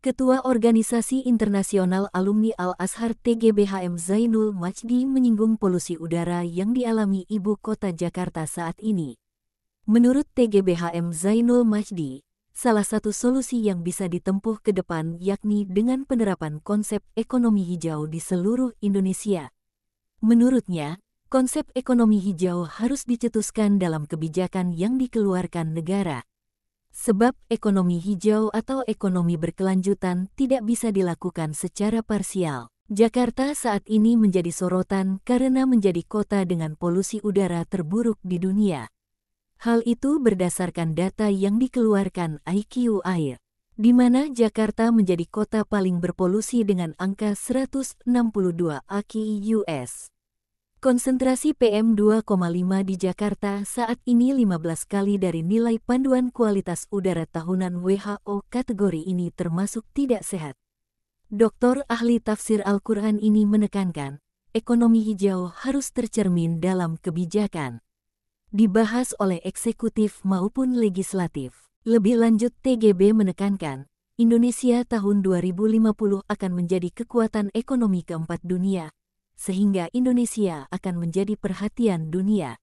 Ketua Organisasi Internasional Alumni Al-Azhar TGBHM Zainul Majdi menyinggung polusi udara yang dialami ibu kota Jakarta saat ini. Menurut TGBHM Zainul Majdi, salah satu solusi yang bisa ditempuh ke depan yakni dengan penerapan konsep ekonomi hijau di seluruh Indonesia. Menurutnya, konsep ekonomi hijau harus dicetuskan dalam kebijakan yang dikeluarkan negara. Sebab ekonomi hijau atau ekonomi berkelanjutan tidak bisa dilakukan secara parsial. Jakarta saat ini menjadi sorotan karena menjadi kota dengan polusi udara terburuk di dunia. Hal itu berdasarkan data yang dikeluarkan IQ Air, di mana Jakarta menjadi kota paling berpolusi dengan angka 162 AQI US. Konsentrasi PM2,5 di Jakarta saat ini 15 kali dari nilai panduan kualitas udara tahunan WHO kategori ini termasuk tidak sehat. Dokter ahli tafsir Al-Quran ini menekankan, ekonomi hijau harus tercermin dalam kebijakan. Dibahas oleh eksekutif maupun legislatif. Lebih lanjut TGB menekankan, Indonesia tahun 2050 akan menjadi kekuatan ekonomi keempat dunia sehingga Indonesia akan menjadi perhatian dunia.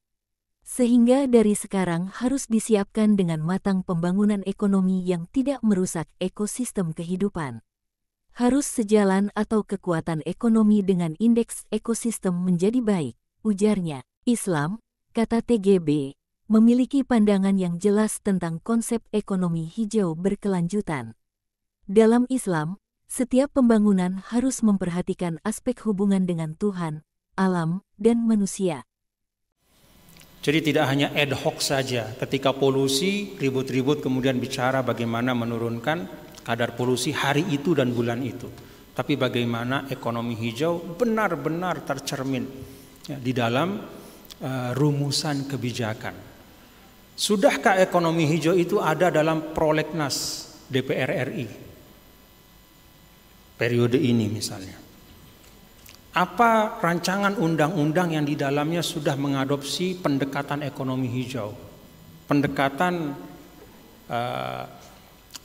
Sehingga dari sekarang harus disiapkan dengan matang pembangunan ekonomi yang tidak merusak ekosistem kehidupan. Harus sejalan atau kekuatan ekonomi dengan indeks ekosistem menjadi baik, ujarnya. Islam, kata TGB, memiliki pandangan yang jelas tentang konsep ekonomi hijau berkelanjutan. Dalam Islam, setiap pembangunan harus memperhatikan aspek hubungan dengan Tuhan, alam, dan manusia. Jadi tidak hanya ad hoc saja ketika polusi ribut-ribut kemudian bicara bagaimana menurunkan kadar polusi hari itu dan bulan itu. Tapi bagaimana ekonomi hijau benar-benar tercermin ya, di dalam uh, rumusan kebijakan. Sudahkah ekonomi hijau itu ada dalam prolegnas DPR RI? periode ini misalnya. Apa rancangan undang-undang yang di dalamnya sudah mengadopsi pendekatan ekonomi hijau, pendekatan uh,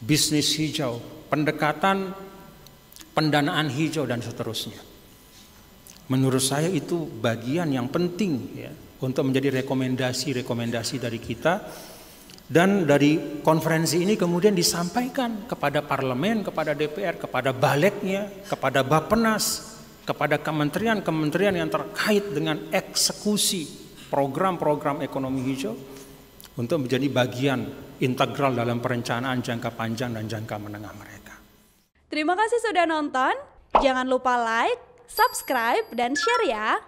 bisnis hijau, pendekatan pendanaan hijau dan seterusnya. Menurut saya itu bagian yang penting ya untuk menjadi rekomendasi-rekomendasi dari kita dan dari konferensi ini kemudian disampaikan kepada parlemen, kepada DPR, kepada baleknya, kepada Bapenas, kepada kementerian-kementerian yang terkait dengan eksekusi program-program ekonomi hijau untuk menjadi bagian integral dalam perencanaan jangka panjang dan jangka menengah mereka. Terima kasih sudah nonton. Jangan lupa like, subscribe, dan share ya.